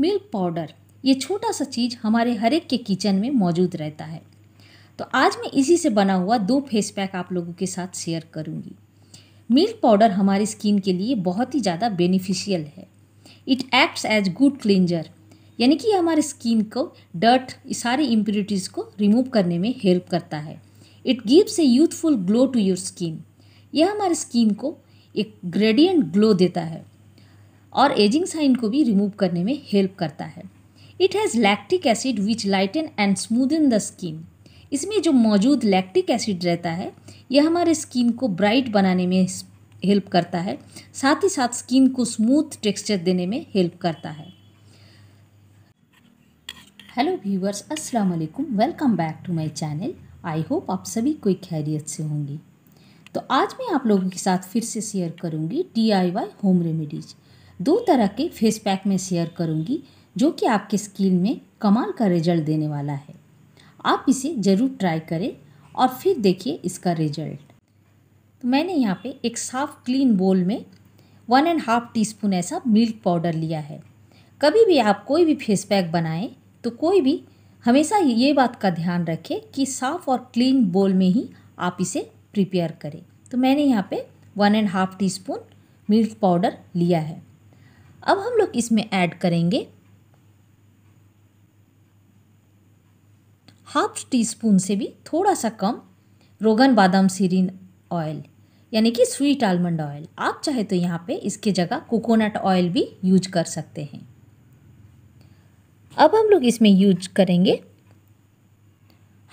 milk powder ये छोटा सा चीज़ हमारे हर एक के किचन में मौजूद रहता है तो आज मैं इसी से बना हुआ दो फेस पैक आप लोगों के साथ शेयर करूँगी मिल्क पाउडर हमारी स्किन के लिए बहुत ही ज़्यादा बेनिफिशियल है it acts as good cleanser यानी कि हमारे स्किन को डर्ट सारे इम्प्यूरिटीज़ को रिमूव करने में हेल्प करता है it gives a youthful glow to your skin यह हमारे स्किन को एक ग्रेडियंट ग्लो देता है और एजिंग साइन को भी रिमूव करने में हेल्प करता है it has lactic acid which lighten and smoothen the skin इसमें जो मौजूद लैक्टिक एसिड रहता है यह हमारे स्किन को ब्राइट बनाने में हेल्प करता है साथ ही साथ स्किन को स्मूथ टेक्सचर देने में हेल्प करता है हेलो व्यूवर्स अस्सलाम वालेकुम welcome back to my channel I hope आप सभी कोई खैरियत से होंगी तो आज मैं आप लोगों के साथ फिर से शेयर करूंगी D I Y home remedies दो तरह के फेस पैक में शेयर करूँगी जो कि आपके स्किन में कमाल का रिजल्ट देने वाला है आप इसे ज़रूर ट्राई करें और फिर देखिए इसका रिजल्ट तो मैंने यहाँ पे एक साफ़ क्लीन बोल में one and half teaspoon ऐसा मिल्क पाउडर लिया है कभी भी आप कोई भी फेस पैक बनाएं तो कोई भी हमेशा ये बात का ध्यान रखें कि साफ़ और क्लीन बोल में ही आप इसे प्रिपेयर करें तो मैंने यहाँ पे one and half teaspoon milk powder लिया है अब हम लोग इसमें ऐड करेंगे हाफ टी स्पून से भी थोड़ा सा कम रोगन बादाम सीरिन ऑयल यानी कि स्वीट आलमंड ऑयल आप चाहे तो यहाँ पे इसके जगह कोकोनट ऑयल भी यूज कर सकते हैं अब हम लोग इसमें यूज करेंगे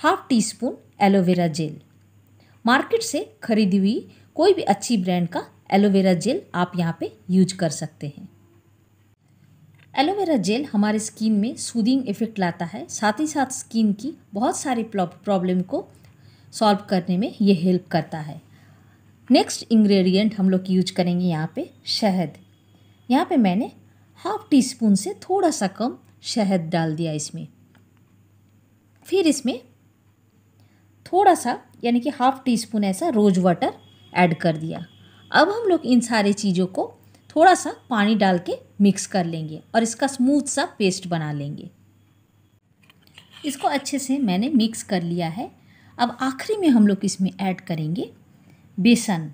half teaspoon aloe vera gel market से खरीदी हुई कोई भी अच्छी ब्रांड का एलोवेरा जेल आप यहाँ पे यूज कर सकते हैं एलोवेरा जेल हमारे स्किन में सूदिंग इफेक्ट लाता है साथ ही साथ स्किन की बहुत सारी प्रॉब्लम को सॉल्व करने में ये हेल्प करता है नेक्स्ट इंग्रेडिएंट हम लोग यूज करेंगे यहाँ पे शहद यहाँ पे मैंने हाफ टी स्पून से थोड़ा सा कम शहद डाल दिया इसमें फिर इसमें थोड़ा सा यानी कि हाफ टी स्पून ऐसा रोज वाटर ऐड कर दिया अब हम लोग इन सारी चीज़ों को थोड़ा सा पानी डाल के मिक्स कर लेंगे और इसका स्मूथ सा पेस्ट बना लेंगे इसको अच्छे से मैंने मिक्स कर लिया है अब आखिरी में हम लोग इसमें ऐड करेंगे बेसन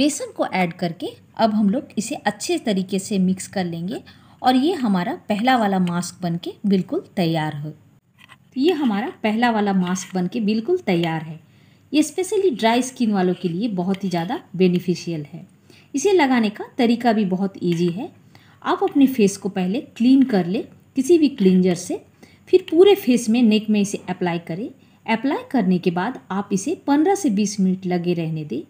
बेसन को ऐड करके अब हम लोग इसे अच्छे तरीके से मिक्स कर लेंगे और ये हमारा पहला वाला मास्क बन के बिल्कुल तैयार हो ये हमारा पहला वाला मास्क बन के बिल्कुल तैयार है ये स्पेशली ड्राई स्किन वालों के लिए बहुत ही ज़्यादा बेनिफिशियल है इसे लगाने का तरीका भी बहुत ईजी है आप अपने फेस को पहले क्लीन कर ले किसी भी क्लींजर से फिर पूरे फेस में नेक में इसे अप्लाई करें अप्लाई करने के बाद आप इसे 15 से 20 मिनट लगे रहने दें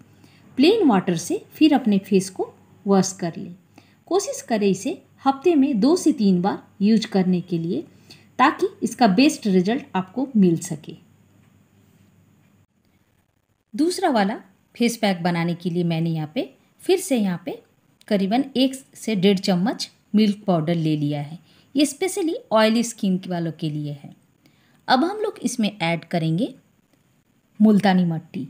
प्लेन वाटर से फिर अपने फेस को वॉश कर लें कोशिश करें इसे हफ्ते में दो से तीन बार यूज करने के लिए ताकि इसका बेस्ट रिजल्ट आपको मिल सके दूसरा वाला फेस पैक बनाने के लिए मैंने यहाँ पे फिर से यहाँ पे करीबन एक से डेढ़ चम्मच मिल्क पाउडर ले लिया है ये स्पेशली ऑयली स्किन वालों के लिए है अब हम लोग इसमें ऐड करेंगे मुल्तानी मट्टी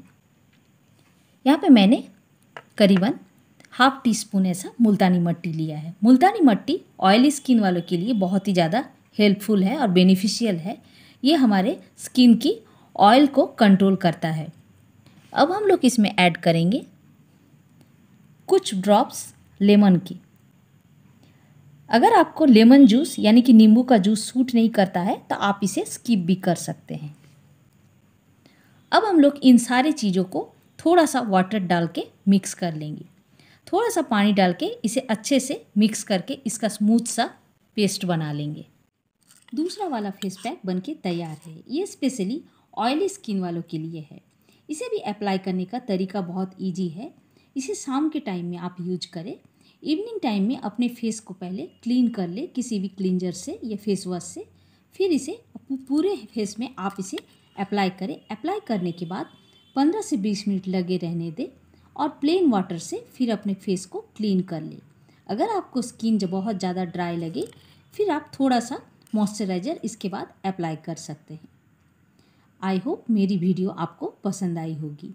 यहाँ पे मैंने करीबन हाफ टी स्पून ऐसा मुल्तानी मट्टी लिया है मुल्तानी मट्टी ऑयली स्किन वालों के लिए बहुत ही ज़्यादा हेल्पफुल है और बेनिफिशियल है ये हमारे स्किन की ऑयल को कंट्रोल करता है अब हम लोग इसमें ऐड करेंगे कुछ ड्रॉप्स लेमन की अगर आपको लेमन जूस यानी कि नींबू का जूस सूट नहीं करता है तो आप इसे स्किप भी कर सकते हैं अब हम लोग इन सारे चीज़ों को थोड़ा सा वाटर डाल के मिक्स कर लेंगे थोड़ा सा पानी डाल के इसे अच्छे से मिक्स करके इसका स्मूथ सा पेस्ट बना लेंगे दूसरा वाला फेस पैक बन के तैयार है ये स्पेशली ऑयली स्किन वालों के लिए है इसे भी अप्लाई करने का तरीका बहुत ईजी है इसे शाम के टाइम में आप यूज करें इवनिंग टाइम में अपने फेस को पहले क्लीन कर ले किसी भी क्लींजर से या फेस वॉश से फिर इसे पूरे फेस में आप इसे अप्लाई करें अप्लाई करने के बाद पंद्रह से बीस मिनट लगे रहने दें और प्लेन वाटर से फिर अपने फेस को क्लीन कर ले अगर आपको स्किन जब बहुत ज़्यादा ड्राई लगे फिर आप थोड़ा सा मॉइस्चराइज़र इसके बाद अप्लाई कर सकते हैं आई होप मेरी वीडियो आपको पसंद आई होगी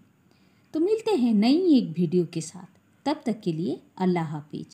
तो मिलते हैं नई एक वीडियो के साथ तब तक के लिए अल्लाह हाफिज